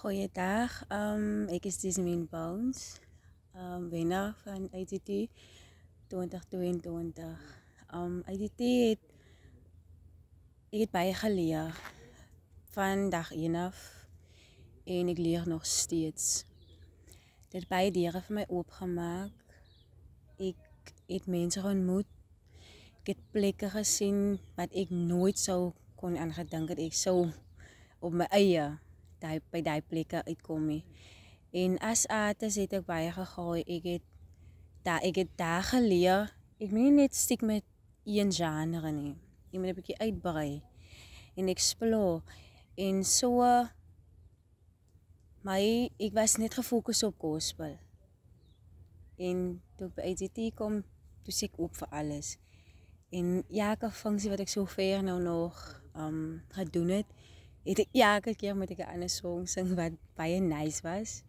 Goeiedag, um, ek is Dismin Bones, um, van ITT 2022. Um, ITT het, ek het baie geleer van dag 1 af en ik leer nog steeds. Dit het baie van vir my opgemaak, Ek het mense ontmoet. Ek het plekken gezien, wat ik nooit zou kon aangedink het ek sou op mijn eie die, by daai plekke uitkom nie. En as ates het ek baie gegaai. Ek het da ek het daar geleer. Ek moet nie net stiek met een genre nie. Jy moet 'n bietjie uitbrei en explore en so my ek was net gefokus op gospel. En toe ek by AGT kom, toe sê ek op vir alles. En ja, ek het funksie wat ek so ver nou nog ehm um, gedoen het. het ja, elke keer moet ik een andere song zingen wat je nice was.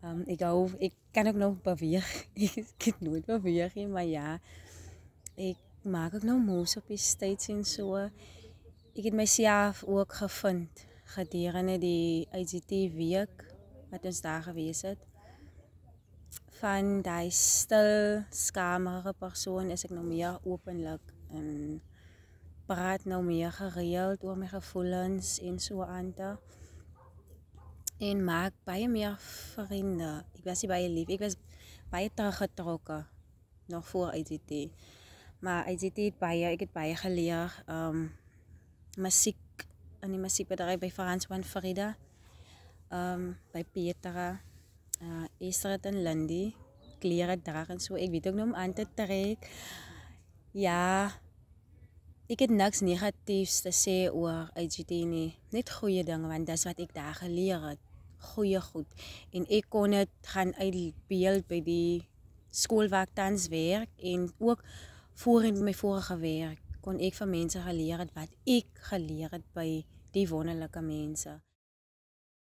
Ehm, ik, ik kan ook nog beweeg. ik, ik het nooit bewegen, maar ja. Ik maak ook nog moes op die tijd en zo. Ik heb mezelf ook gevonden gedurende die ICT-week wat ons daar geweest het. Van die stil, persoon is ik nog meer openlijk praat nou meer gereeld oor my gevoelens en so aan te en maak baie meer vrienden ik was baie lief. ik was baie teruggetrokken. nog voor ICT. Maar ICT het baie ek het baie geleer um musiek in die musiekbedryf by Frans van Frida. Um ehm, by Petra, uh eh, Esther en Lindy klere dra en so. Ek weet ook nou om aan te trek. Ja, Ek het niks negatiefs te sê oor IGT nie. Net goeie dinge want dis wat ek daar geleer het. Goeie goed. En ek kon dit gaan uitbeeld by die skool waar ek tans werk en ook voor in my vorige werk kon ek van mense geleer het wat ek geleer het by die wonderlike mense.